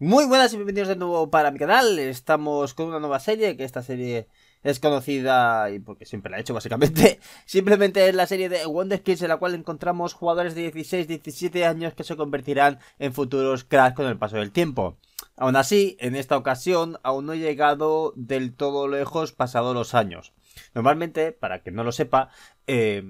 Muy buenas y bienvenidos de nuevo para mi canal. Estamos con una nueva serie, que esta serie es conocida y porque siempre la he hecho básicamente. Simplemente es la serie de Wonder Kids en la cual encontramos jugadores de 16, 17 años que se convertirán en futuros cracks con el paso del tiempo. Aún así, en esta ocasión aún no he llegado del todo lejos pasado los años. Normalmente, para que no lo sepa, eh,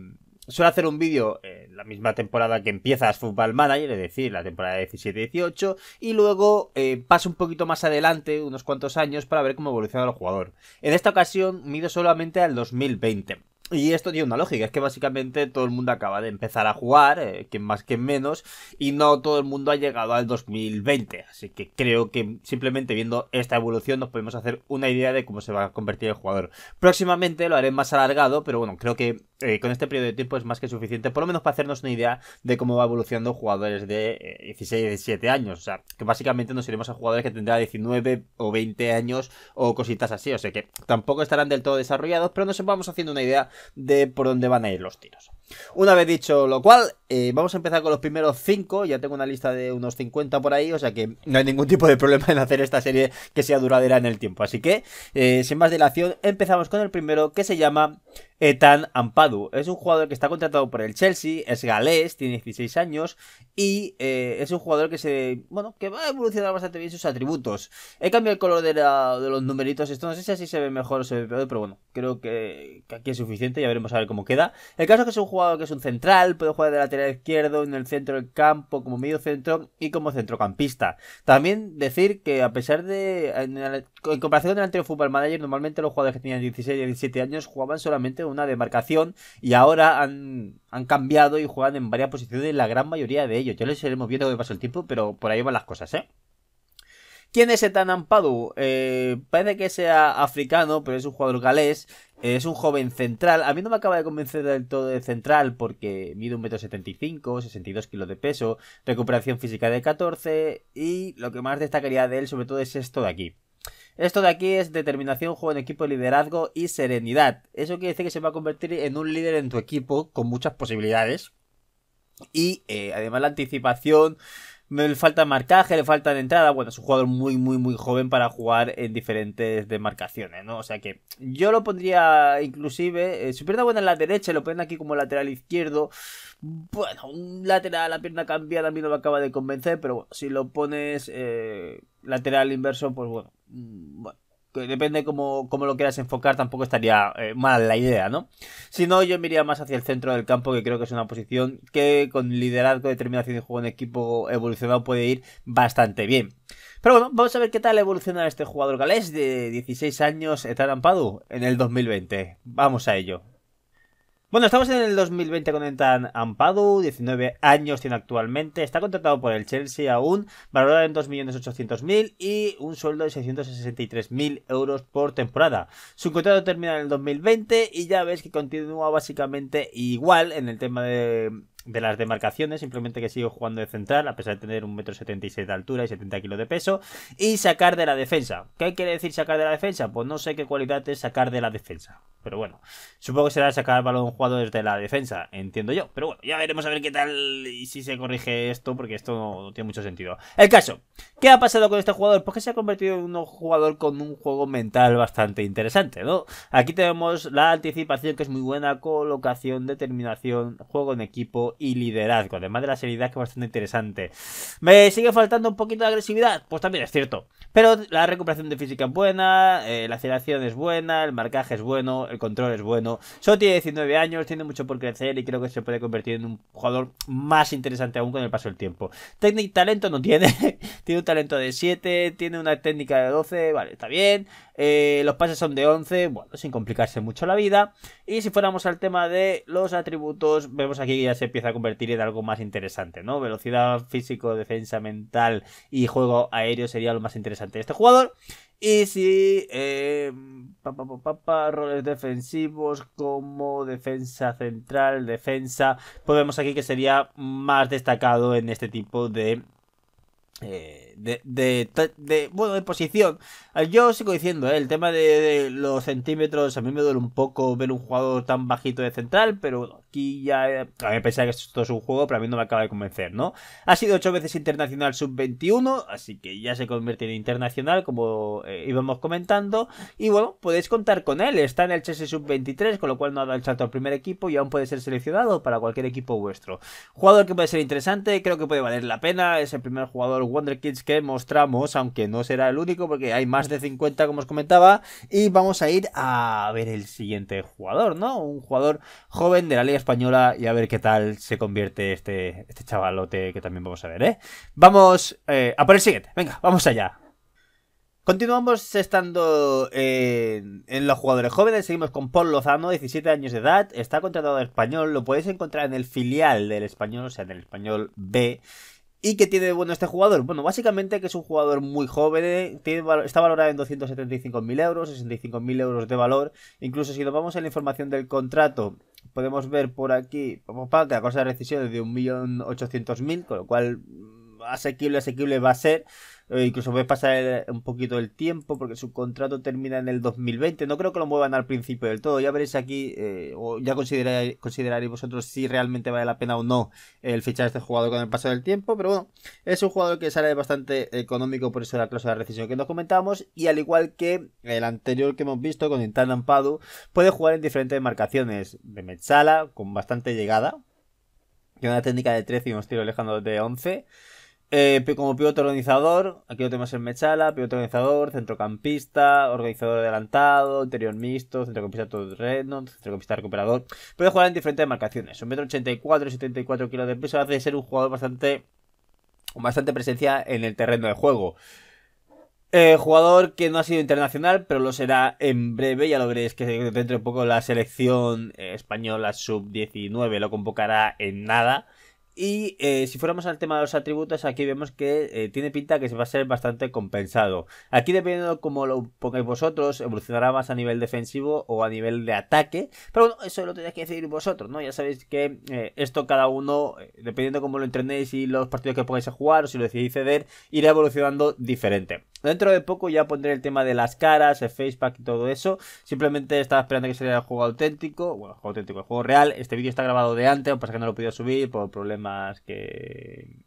suele hacer un vídeo en la misma temporada que empiezas Football Manager, es decir, la temporada 17-18, y luego eh, pasa un poquito más adelante, unos cuantos años, para ver cómo evoluciona el jugador. En esta ocasión mido solamente al 2020. Y esto tiene una lógica, es que básicamente todo el mundo acaba de empezar a jugar, eh, quien más que menos, y no todo el mundo ha llegado al 2020. Así que creo que simplemente viendo esta evolución nos podemos hacer una idea de cómo se va a convertir el jugador. Próximamente lo haré más alargado, pero bueno, creo que eh, con este periodo de tiempo es más que suficiente, por lo menos para hacernos una idea de cómo va evolucionando jugadores de 16, eh, 17 años. O sea, que básicamente nos iremos a jugadores que tendrán 19 o 20 años o cositas así. O sea que tampoco estarán del todo desarrollados, pero nos vamos haciendo una idea de por dónde van a ir los tiros. Una vez dicho lo cual, eh, vamos a empezar con los primeros 5. Ya tengo una lista de unos 50 por ahí, o sea que no hay ningún tipo de problema en hacer esta serie que sea duradera en el tiempo. Así que, eh, sin más dilación, empezamos con el primero que se llama Etan Ampadu. Es un jugador que está contratado por el Chelsea, es galés, tiene 16 años y eh, es un jugador que se, bueno, que va a evolucionar bastante bien sus atributos. He cambiado el color de, los numeritos, esto no sé si así se ve mejor o se ve peor, pero bueno, creo que, aquí es suficiente, ya veremos a ver cómo queda. El caso es que es un jugador que es un central, puede jugar de lateral izquierdo, en el centro del campo, como medio centro y como centrocampista. También decir que a pesar de, en, comparación con el anterior Football Manager, normalmente los jugadores que tenían 16 y 17 años jugaban solamente una demarcación y ahora han, han cambiado y juegan en varias posiciones la gran mayoría de ellos. Ya les iremos viendo que pasa el tiempo, pero por ahí van las cosas, ¿eh? ¿Quién es Etan Ampadu? Eh, parece que sea africano, pero es un jugador galés. Eh, es un joven central. A mí no me acaba de convencer del todo de central porque mide 1,75m, 62 kilos de peso, recuperación física de 14 y lo que más destacaría de él sobre todo es esto de aquí. Esto de aquí es determinación, juego en equipo, liderazgo y serenidad. Eso quiere decir que se va a convertir en un líder en tu equipo con muchas posibilidades. Y eh, además la anticipación, le falta marcaje, le falta de entrada. Bueno, es un jugador muy, muy, muy joven para jugar en diferentes demarcaciones, ¿no? O sea que yo lo pondría inclusive, eh, si pierna buena en la derecha, lo ponen aquí como lateral izquierdo. Bueno, un lateral la pierna cambiada a mí no me acaba de convencer, pero bueno, si lo pones eh, lateral inverso, pues bueno, mm, bueno depende como cómo, lo quieras enfocar, tampoco estaría eh, mal la idea, ¿no? Si no, yo miraría más hacia el centro del campo, que creo que es una posición que con liderazgo, determinación y juego en equipo evolucionado puede ir bastante bien. Pero bueno, vamos a ver qué tal evoluciona este jugador galés de 16 años, está en el 2020. Vamos a ello. Bueno, estamos en el 2020 con tan Ampadu, 19 años tiene actualmente, está contratado por el Chelsea aún, valorado en 2.800.000 y un sueldo de 663.000 euros por temporada. Su contrato termina en el 2020 y ya ves que continúa básicamente igual en el tema de las demarcaciones, simplemente que sigue jugando de central, a pesar de tener 1,76m de altura y 70 kg de peso, y sacar de la defensa. ¿Qué quiere decir sacar de la defensa? Pues no sé qué cualidad es sacar de la defensa. Pero bueno, supongo que será sacar el balón jugado desde la defensa, entiendo yo. Pero bueno, ya veremos a ver qué tal y si se corrige esto, porque esto no tiene mucho sentido. El caso, ¿qué ha pasado con este jugador? Pues que se ha convertido en un jugador con un juego mental bastante interesante, ¿no? Aquí tenemos la anticipación, que es muy buena, colocación, determinación, juego en equipo y liderazgo. Además de la seriedad, que es bastante interesante. ¿Me sigue faltando un poquito de agresividad? Pues también es cierto. Pero la recuperación de física es buena, eh, la aceleración es buena, el marcaje es bueno, el control es bueno. Solo tiene 19 años, tiene mucho por crecer y creo que se puede convertir en un jugador más interesante aún con el paso del tiempo. Técnica y talento no tiene, tiene un talento de 7, tiene una técnica de 12, vale, está bien. Eh, los pases son de 11, bueno, sin complicarse mucho la vida. Y si fuéramos al tema de los atributos, vemos aquí que ya se empieza a convertir en algo más interesante, ¿no? Velocidad, físico, defensa, mental y juego aéreo sería lo más interesante de este jugador. Y si eh, roles defensivos como defensa central, defensa, podemos aquí que sería más destacado en este tipo de, eh, de, bueno, de posición. Eh, yo sigo diciendo, eh, el tema de, los centímetros, a mí me duele un poco ver un jugador tan bajito de central, pero aquí ya, eh, a mí pensaba que esto es un juego, pero a mí no me acaba de convencer, ¿no? Ha sido ocho veces internacional sub-21, así que ya se convierte en internacional, como íbamos comentando, y bueno, podéis contar con él, está en el Chelsea sub-23, con lo cual no ha dado el salto al primer equipo y aún puede ser seleccionado para cualquier equipo vuestro. Jugador que puede ser interesante, creo que puede valer la pena, es el primer jugador Wonder que mostramos, aunque no será el único porque hay más de 50 como os comentaba, y vamos a ir a ver el siguiente jugador, ¿no? Un jugador joven de la Liga Española y a ver qué tal se convierte este, este chavalote que también vamos a ver, ¿eh? Vamos eh, a por el siguiente, venga, vamos allá. Continuamos estando en, los jugadores jóvenes, seguimos con Paul Lozano, 17 años de edad, está contratado al español, lo podéis encontrar en el filial del español, o sea, en el español B, ¿Y qué tiene de bueno este jugador? Bueno, básicamente que es un jugador muy joven, eh, está valorado en 275.000 euros, 65.000 euros de valor. Incluso si nos vamos a la información del contrato, podemos ver por aquí que la cosa de rescisión es de 1.800.000, con lo cual mm, asequible, asequible va a ser. Eh, incluso puede pasar eh, un poquito el tiempo porque su contrato termina en el 2020. No creo que lo muevan al principio del todo. Ya veréis aquí, eh, o ya consideraréis vosotros si realmente vale la pena o no el fichar a este jugador con el paso del tiempo. Pero bueno, es un jugador que sale bastante económico por eso la cláusula de recesión que nos comentamos. Y al igual que el anterior que hemos visto con Intan Ampadu, puede jugar en diferentes marcaciones de Metzala con bastante llegada. Tiene una técnica de 13 y un estilo lejano de 11. Eh, como pivote organizador, aquí lo tenemos en Mechala, pivote organizador, centrocampista, organizador adelantado, interior mixto, centrocampista todo terreno, centrocampista recuperador. Puede jugar en diferentes marcaciones. Un metro 84 y 74 kilos de peso hace ser un jugador bastante, bastante presencia en el terreno de juego. Eh, jugador que no ha sido internacional, pero lo será en breve. Ya lo veréis que dentro de poco la selección eh, española sub-19 lo convocará en nada. Y eh, si fuéramos al tema de los atributos, aquí vemos que eh, tiene pinta que se va a ser bastante compensado. Aquí dependiendo de cómo lo pongáis vosotros, evolucionará más a nivel defensivo o a nivel de ataque. Pero bueno, eso lo tenéis que decidir vosotros, ¿no? Ya sabéis que eh, esto cada uno, dependiendo cómo lo entrenéis y los partidos que pongáis a jugar o si lo decidís ceder, irá evolucionando diferente. Dentro de poco ya pondré el tema de las caras, el facepack y todo eso. Simplemente estaba esperando que saliera el juego auténtico, bueno, el juego auténtico, el juego real. Este vídeo está grabado de antes, pasa que no lo he subir por problemas más que...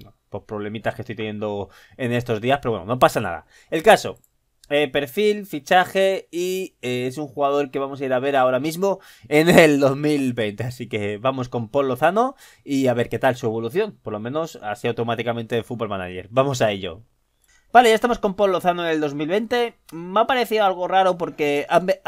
Por pues problemitas que estoy teniendo en estos días, pero bueno, no pasa nada. El caso, eh, perfil, fichaje y eh, es un jugador que vamos a ir a ver ahora mismo en el 2020. Así que vamos con Paul Lozano y a ver qué tal su evolución. Por lo menos así automáticamente de Football Manager. Vamos a ello. Vale, ya estamos con Paul Lozano en el 2020. Me ha parecido algo raro porque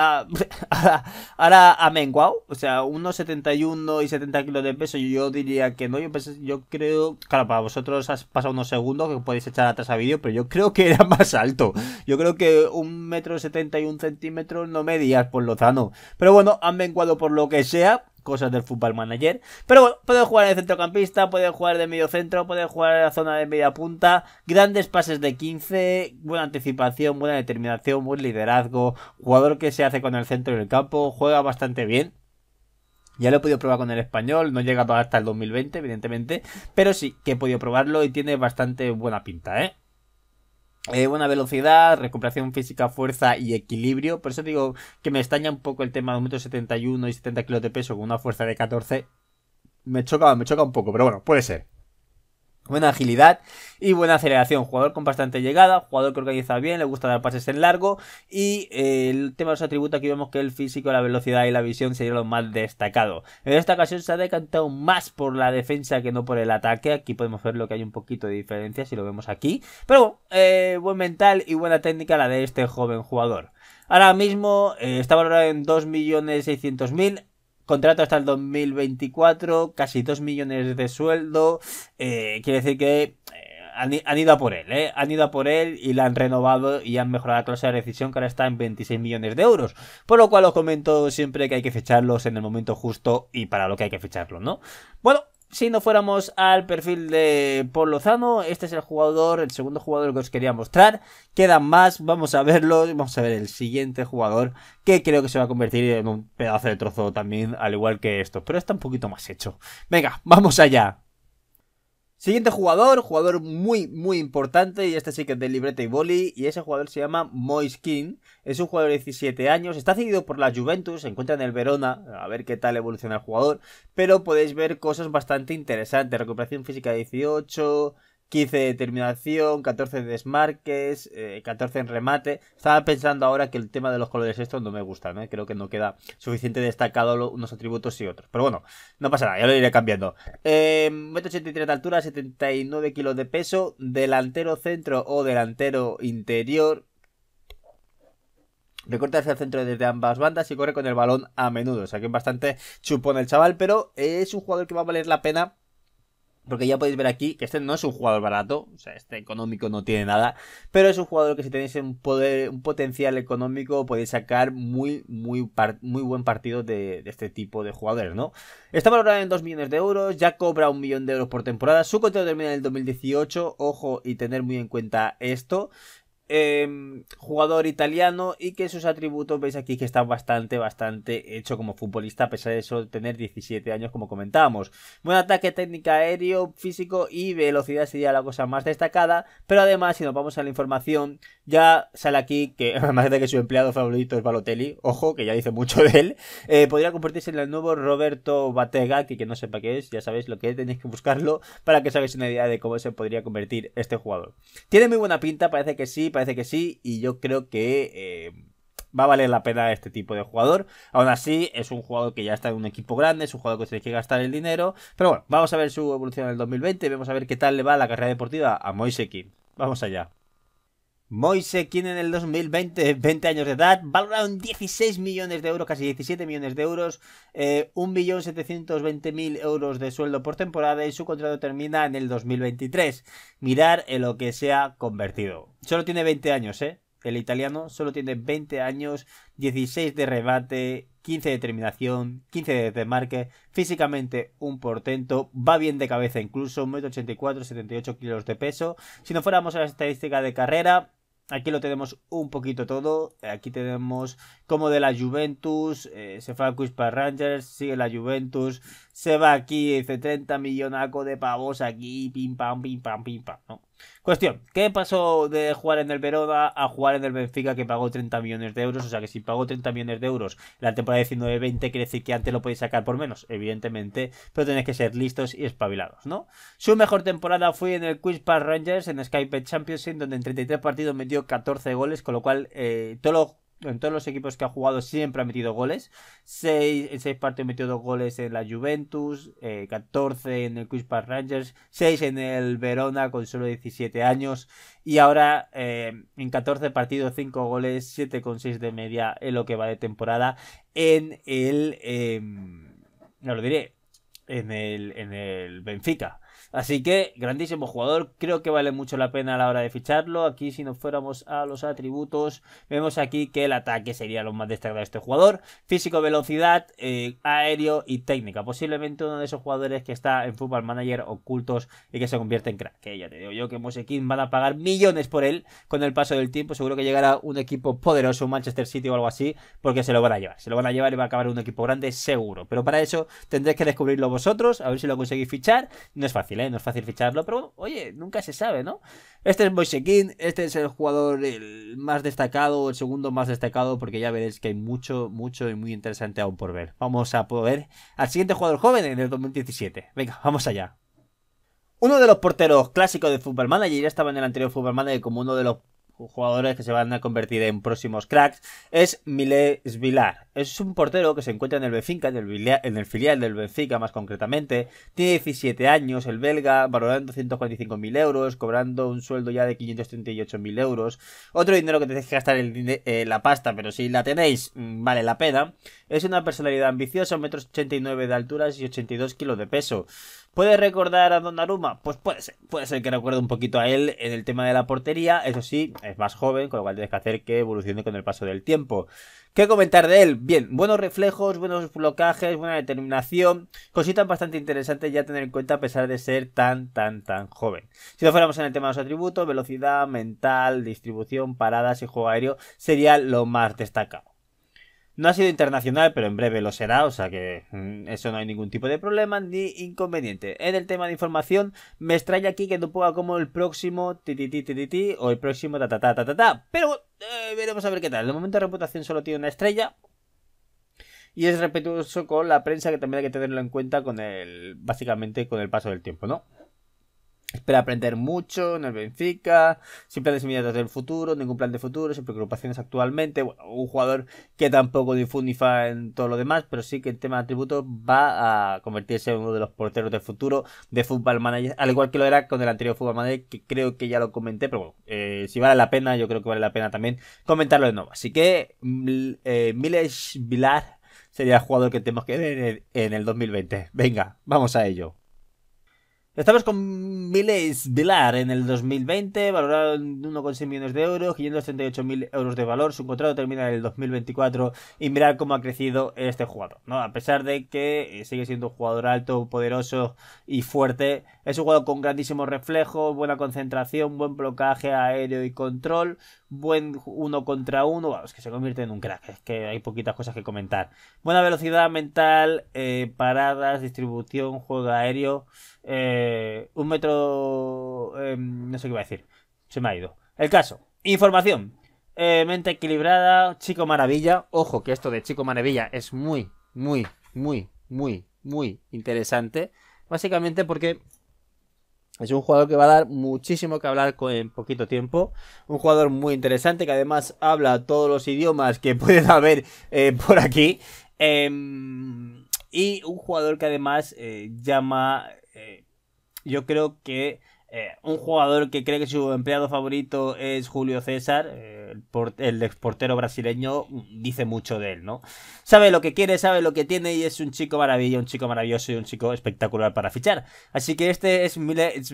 ahora ha menguado. O sea, unos 71 y 70 kilos de peso. Yo diría que no. Yo, creo. Claro, para vosotros has pasado unos segundos que podéis echar atrás a vídeo. Pero yo creo que era más alto. Yo creo que un metro 71 centímetros no medías Paul Lozano. Pero bueno, han menguado por lo que sea cosas del fútbol manager. Pero bueno, puede jugar de centrocampista, puede jugar de medio centro, puede jugar en la zona de media punta. Grandes pases de 15, buena anticipación, buena determinación, buen liderazgo. Jugador que se hace con el centro del campo, juega bastante bien. Ya lo he podido probar con el español, no llega hasta el 2020, evidentemente, pero sí que he podido probarlo y tiene bastante buena pinta, ¿eh? Eh, buena velocidad, recuperación física, fuerza y equilibrio. Por eso digo que me extraña un poco el tema de 1,71 y 70 kilos de peso con una fuerza de 14. Me choca, me choca un poco, pero bueno, puede ser. Buena agilidad y buena aceleración. Jugador con bastante llegada, jugador que organiza bien, le gusta dar pases en largo. Y eh, el tema de los atributos, aquí vemos que el físico, la velocidad y la visión sería lo más destacado En esta ocasión se ha decantado más por la defensa que no por el ataque. Aquí podemos ver lo que hay un poquito de diferencia si lo vemos aquí. Pero eh, buen mental y buena técnica la de este joven jugador. Ahora mismo eh, está valorado en 2.600.000 contrato hasta el 2024, casi 2 millones de sueldo, eh, quiere decir que eh, han, ido a por él, ¿eh? Han ido a por él y la han renovado y han mejorado la clase de decisión que ahora está en 26 millones de euros. Por lo cual os comento siempre que hay que ficharlos en el momento justo y para lo que hay que ficharlos, ¿no? Bueno, si no fuéramos al perfil de Paul Lozano, este es el jugador, el segundo jugador que os quería mostrar. Quedan más, vamos a verlo, vamos a ver el siguiente jugador que creo que se va a convertir en un pedazo de trozo también, al igual que esto, pero está un poquito más hecho. Venga, vamos allá. Siguiente jugador, jugador muy, muy importante, y este sí que es de libreta y boli, y ese jugador se llama Moiskin, es un jugador de 17 años, está seguido por la Juventus, se encuentra en el Verona, a ver qué tal evoluciona el jugador, pero podéis ver cosas bastante interesantes, recuperación física 18, 15 de terminación, 14 de desmarques, 14 eh, en remate. Estaba pensando ahora que el tema de los colores estos no me gusta, ¿eh? Creo que no queda suficiente destacado unos atributos y otros. Pero bueno, no pasa nada, ya lo iré cambiando. Eh, 1,83 de altura, 79 kilos de peso, delantero centro o delantero interior. Recorta hacia el centro desde ambas bandas y corre con el balón a menudo. O sea que es bastante chupón el chaval, pero es un jugador que va a valer la pena porque ya podéis ver aquí que este no es un jugador barato, o sea, este económico no tiene nada, pero es un jugador que si tenéis un, poder, un potencial económico podéis sacar muy, muy, muy buen partido de, este tipo de jugadores, ¿no? Está valorado en 2 millones de euros, ya cobra un millón de euros por temporada, su contrato termina en el 2018, ojo y tener muy en cuenta esto, Em, jugador italiano y que sus atributos veis aquí que está bastante, bastante hecho como futbolista a pesar de eso tener 17 años como comentábamos. Buen ataque técnica aéreo, físico y velocidad sería la cosa más destacada, pero además si nos vamos a la información ya sale aquí que además de que su empleado favorito es Balotelli, ojo que ya dice mucho de él, eh, podría convertirse en el nuevo Roberto Batega, que quien no sepa qué es, ya sabéis lo que es, tenéis que buscarlo para que os hagáis una idea de cómo se podría convertir este jugador. Tiene muy buena pinta, parece que sí, parece parece que sí, y yo creo que eh, va a valer la pena este tipo de jugador. Aún así, es un jugador que ya está en un equipo grande, es un jugador que tiene que gastar el dinero. Pero bueno, vamos a ver su evolución en el 2020, vamos a ver qué tal le va la carrera deportiva a Moise Vamos allá. Moise, quien en el 2020, 20 años de edad, valoraron 16 millones de euros, casi 17 millones de euros, 1.720.000 eh, euros de sueldo por temporada y su contrato termina en el 2023. Mirar en lo que se ha convertido. Solo tiene 20 años, ¿eh? El italiano solo tiene 20 años, 16 de rebate, 15 de terminación, 15 de desmarque, físicamente un portento, va bien de cabeza incluso, 1,84, 78 kilos de peso. Si no fuéramos a la estadística de carrera, Aquí lo tenemos un poquito todo. Aquí tenemos como de la Juventus. Eh, se fue a Rangers. Sigue la Juventus. Se va aquí. 70 eh, 30 millonaco de pavos aquí. Pim pam, pim pam, pim pam. ¿no? Cuestión, ¿qué pasó de jugar en el Verona a jugar en el Benfica que pagó 30 millones de euros? O sea que si pagó 30 millones de euros la temporada 19-20 quiere decir que antes lo podéis sacar por menos, evidentemente, pero tenéis que ser listos y espabilados, ¿no? Su mejor temporada fue en el Quiz Park Rangers en Skype Championship donde en 33 partidos metió 14 goles, con lo cual eh, todo lo en todos los equipos que ha jugado siempre ha metido goles. en seis partidos metió dos goles en la Juventus, 14 eh, en el Quiz Rangers, 6 en el Verona con solo 17 años y ahora eh, en 14 partidos 5 goles, 7,6 de media en lo que va de temporada en el... Em, no lo diré, en el, en el Benfica. Así que, grandísimo jugador, creo que vale mucho la pena a la hora de ficharlo. Aquí, si nos fuéramos a los atributos, vemos aquí que el ataque sería lo más destacado de este jugador. Físico, velocidad, eh, aéreo y técnica. Posiblemente uno de esos jugadores que está en Football Manager ocultos y que se convierte en crack. Que ya te digo yo que Mosekin van a pagar millones por él con el paso del tiempo. Seguro que llegará un equipo poderoso, un Manchester City o algo así, porque se lo van a llevar. Se lo van a llevar y va a acabar un equipo grande seguro. Pero para eso tendréis que descubrirlo vosotros, a ver si lo conseguís fichar. No es fácil, ¿eh? ¿eh? No es fácil ficharlo, pero oye, nunca se sabe, ¿no? Este es Moisekin, este es el jugador el más destacado, el segundo más destacado, porque ya veréis que hay mucho, mucho y muy interesante aún por ver. Vamos a poder al siguiente jugador joven en el 2017. Venga, vamos allá. Uno de los porteros clásicos de Football Manager, ya estaba en el anterior Football Manager como uno de los jugadores que se van a convertir en próximos cracks, es Miles Vilar. Es un portero que se encuentra en el Benfica, en el, filial del Benfica más concretamente. Tiene 17 años, el belga, valorando 145.000 euros, cobrando un sueldo ya de 538.000 euros. Otro dinero que tenéis que gastar en eh, la pasta, pero si la tenéis, mm, vale la pena. Es una personalidad ambiciosa, 1,89 89 de alturas y 82 kilos de peso. ¿Puede recordar a Donnarumma? Pues puede ser, puede ser que recuerde un poquito a él en el tema de la portería, eso sí, es más joven, con lo cual tienes que hacer que evolucione con el paso del tiempo. ¿Qué comentar de él? Bien, buenos reflejos, buenos blocajes, buena determinación, cositas bastante interesantes ya tener en cuenta a pesar de ser tan, tan, tan joven. Si nos fuéramos en el tema de los atributos, velocidad, mental, distribución, paradas y juego aéreo, sería lo más destacado. No ha sido internacional, pero en breve lo será, o sea que mm, eso no hay ningún tipo de problema ni inconveniente. En el tema de información, me extraña aquí que no ponga como el próximo ti ti o el próximo ta ta ta ta ta Pero eh, veremos a ver qué tal. De momento, reputación solo tiene una estrella. Y es respetuoso con la prensa que también hay que tenerlo en cuenta con el, básicamente con el paso del tiempo, ¿no? Espera aprender mucho en el Benfica, sin planes inmediatos del futuro, ningún plan de futuro, sin preocupaciones actualmente. un jugador que tampoco difundifa en todo lo demás, pero sí que el tema de atributos va a convertirse en uno de los porteros del futuro de Football Manager, al igual que lo era con el anterior Football Manager, que creo que ya lo comenté, pero bueno, eh, si vale la pena, yo creo que vale la pena también comentarlo de nuevo. Así que mm, eh, Miles Vilar sería el jugador que tenemos que ver en el 2020. Venga, vamos a ello. Estamos con Miles Vilar en el 2020, valorado en 1,6 millones de euros, y mil euros de valor. Su contrato termina en el 2024 y mirad cómo ha crecido este jugador. ¿no? A pesar de que eh, sigue siendo un jugador alto, poderoso y fuerte, es un juego con grandísimo reflejo, buena concentración, buen blocaje aéreo y control, buen uno contra uno. es que se convierte en un crack, es que hay poquitas cosas que comentar. Buena velocidad mental, eh, paradas, distribución, juego aéreo. Eh, un metro. Eh, no sé qué iba a decir, se me ha ido. El caso, información. mente equilibrada, chico maravilla. Ojo que esto de chico maravilla es muy, muy, muy, muy, muy interesante. Básicamente porque es un jugador que va a dar muchísimo que hablar en poquito tiempo. Un jugador muy interesante que además habla todos los idiomas que puede haber eh, por aquí. Em, y un jugador que además eh, llama, eh, yo creo que eh, un jugador que cree que su empleado favorito es Julio César, eh, el, exportero brasileño, dice mucho de él, ¿no? Sabe lo que quiere, sabe lo que tiene y es un chico maravilla, un chico maravilloso y un chico espectacular para fichar. Así que este es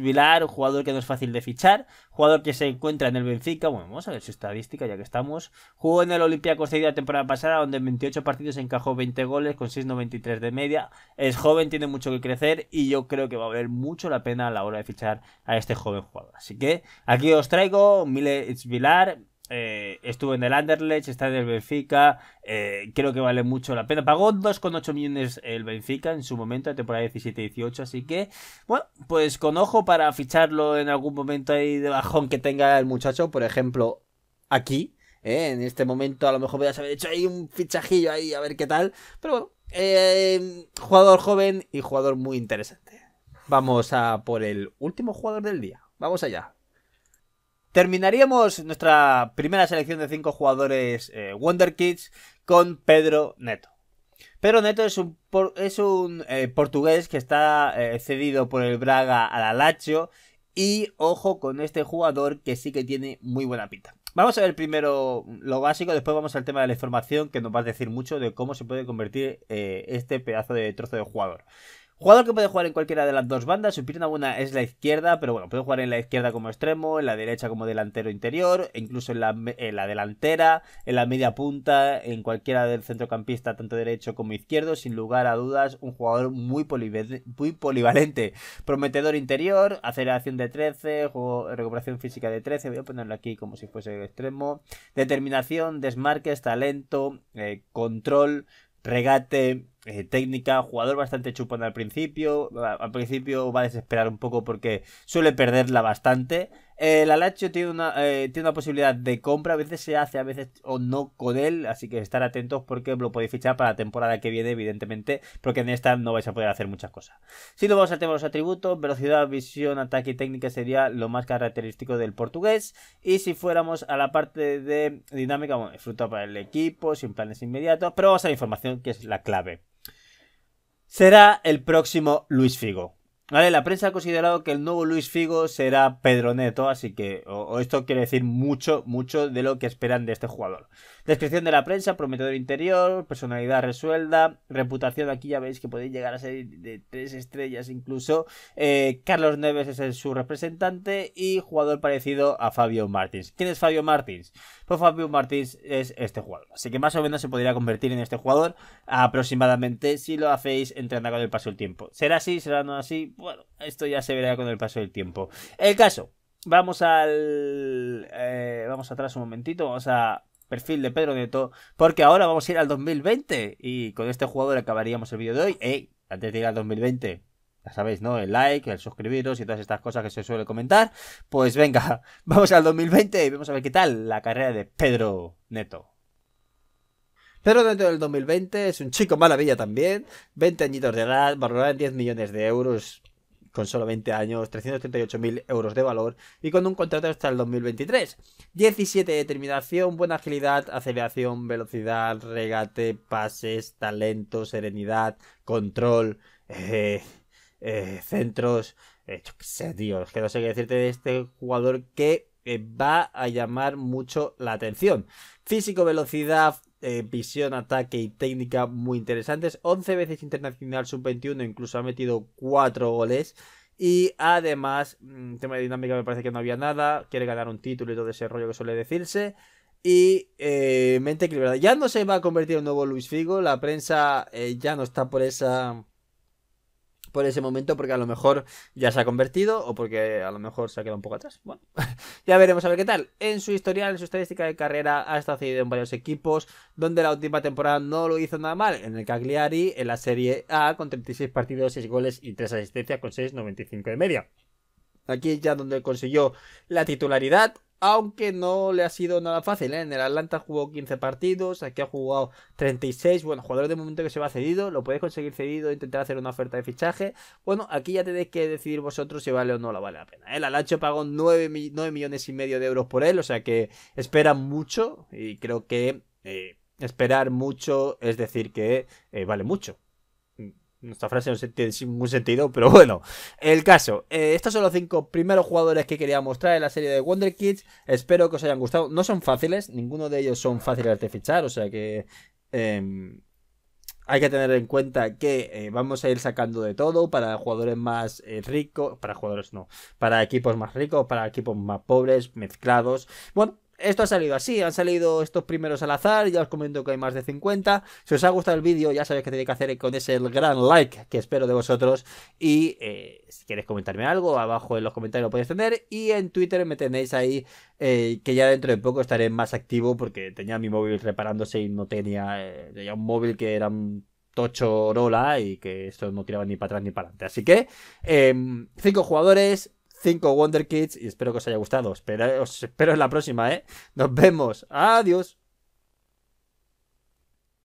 Vilar, un jugador que no es fácil de fichar, jugador que se encuentra en el Benfica, bueno, vamos a ver su estadística ya que estamos. Jugó en el Olympiacos de la temporada pasada, donde en 28 partidos encajó 20 goles con 6.93 de media. Es joven, tiene mucho que crecer y yo creo que va a valer mucho la pena a la hora de fichar a este joven jugador. Así que aquí os traigo Milet Vilar. Eh, estuvo en el Anderlecht, está en el Benfica. Eh, creo que vale mucho la pena. Pagó 2,8 millones el Benfica en su momento, en temporada 17-18. Así que, bueno, pues con ojo para ficharlo en algún momento ahí de bajón que tenga el muchacho. Por ejemplo, aquí. Eh, en este momento a lo mejor voy a haber hecho ahí un fichajillo ahí a ver qué tal. Pero bueno, jugador joven y jugador muy interesante. Vamos a por el último jugador del día. Vamos allá. Terminaríamos nuestra primera selección de cinco jugadores WonderKids eh, Wonder con Pedro Neto. Pedro Neto es un, es un eh, portugués que está eh, cedido por el Braga al Alacho. Y ojo con este jugador que sí que tiene muy buena pinta. Vamos a ver primero lo básico, después vamos al tema de la información que nos va a decir mucho de cómo se puede convertir este pedazo de trozo de jugador. Jugador que puede jugar en cualquiera de las dos bandas, su pierna buena es la izquierda, pero bueno, puede jugar en la izquierda como extremo, en la derecha como delantero interior, e incluso en la, delantera, en la media punta, en cualquiera del centrocampista, tanto derecho como izquierdo, sin lugar a dudas, un jugador muy, polivalente. Prometedor interior, aceleración de 13, juego, recuperación física de 13, voy a ponerlo aquí como si fuese el extremo, determinación, desmarques, talento, eh, control, regate, eh, técnica, jugador bastante chupón al principio. Al principio va a desesperar un poco porque suele perderla bastante. el eh, Alacho tiene una, eh, tiene una posibilidad de compra, a veces se hace, a veces o no con él, así que estar atentos porque lo podéis fichar para la temporada que viene, evidentemente, porque en esta no vais a poder hacer muchas cosas. Si no, vamos al tema los atributos, velocidad, visión, ataque y técnica sería lo más característico del portugués. Y si fuéramos a la parte de dinámica, bueno, disfruta para el equipo, sin planes inmediatos, pero vamos a la información que es la clave será el próximo Luis Figo. Vale, la prensa ha considerado que el nuevo Luis Figo será Pedro Neto, así que esto quiere decir mucho, mucho de lo que esperan de este jugador. Descripción de la prensa, prometedor interior, personalidad resuelta, reputación, aquí ya veis que puede llegar a ser de tres estrellas incluso. Eh, Carlos Neves es el, su representante y jugador parecido a Fabio Martins. ¿Quién es Fabio Martins? Pues Fabio Martins es este jugador, así que más o menos se podría convertir en este jugador aproximadamente si lo hacéis entrenando con el paso del tiempo. ¿Será así? ¿Será no así? Bueno, esto ya se verá con el paso del tiempo. El caso, vamos al... Eh, vamos atrás un momentito, vamos a perfil de Pedro Neto, porque ahora vamos a ir al 2020 y con este jugador acabaríamos el vídeo de hoy. Ey, antes de ir al 2020, ya sabéis, ¿no? El like, el suscribiros y todas estas cosas que se suele comentar. Pues venga, vamos al 2020 y vamos a ver qué tal la carrera de Pedro Neto. Pero dentro del 2020 es un chico maravilla también, 20 añitos de edad, valorado en 10 millones de euros con solo 20 años, 338.000 euros de valor y con un contrato hasta el 2023. 17 determinación, buena agilidad, aceleración, velocidad, regate, pases, talento, serenidad, control, eh, eh, centros. Eh, qué sé, tío, que no sé qué decirte de este jugador que va a llamar mucho la atención. Físico, velocidad, eh, visión, ataque y técnica muy interesantes. 11 veces internacional sub-21, incluso ha metido 4 goles. Y además, mm, tema de dinámica me parece que no había nada. Quiere ganar un título y todo ese rollo que suele decirse. Y eh, mente equilibrada. Ya no se va a convertir en nuevo Luis Figo. La prensa eh, ya no está por esa en ese momento porque a lo mejor ya se ha convertido o porque a lo mejor se ha quedado un poco atrás. Bueno, ya veremos a ver qué tal. En su historial, en su estadística de carrera, ha estado cedido en varios equipos donde la última temporada no lo hizo nada mal. En el Cagliari, en la Serie A, con 36 partidos, 6 goles y 3 asistencias con 6,95 de media. Aquí es ya donde consiguió la titularidad aunque no le ha sido nada fácil. ¿eh? En el Atlanta jugó 15 partidos, aquí ha jugado 36. Bueno, jugador de momento que se va cedido, lo podéis conseguir cedido, intentar hacer una oferta de fichaje. Bueno, aquí ya tenéis que decidir vosotros si vale o no la vale la pena. El ¿eh? Alacho pagó 9, millones y medio de euros por él, o sea que esperan mucho y creo que eh, esperar mucho es decir que vale mucho. Nuestra frase no tiene ningún sentido, pero bueno. El caso. Eh, estos son los cinco primeros jugadores que quería mostrar en la serie de Wonder Kids. Espero que os hayan gustado. No son fáciles, ninguno de ellos son fáciles de fichar, o sea que... Em, hay que tener en cuenta que eh, vamos a ir sacando de todo para jugadores más eh, ricos, para jugadores no, para equipos más ricos, para equipos más pobres, mezclados. Bueno, esto ha salido así, han salido estos primeros al azar, ya os comento que hay más de 50. Si os ha gustado el vídeo, ya sabéis que tenéis que hacer con ese gran like que espero de vosotros. Y eh, si queréis comentarme algo, abajo en los comentarios lo podéis tener. Y en Twitter me tenéis ahí, eh, que ya dentro de poco estaré más activo porque tenía mi móvil reparándose y no tenía, eh, tenía un móvil que era un tocho Orola y que esto no tiraba ni para atrás ni para adelante. Así que, em, cinco jugadores, 5 Wonder Kids y espero que os haya gustado. Espero, os espero en la próxima, ¿eh? Nos vemos. Adiós.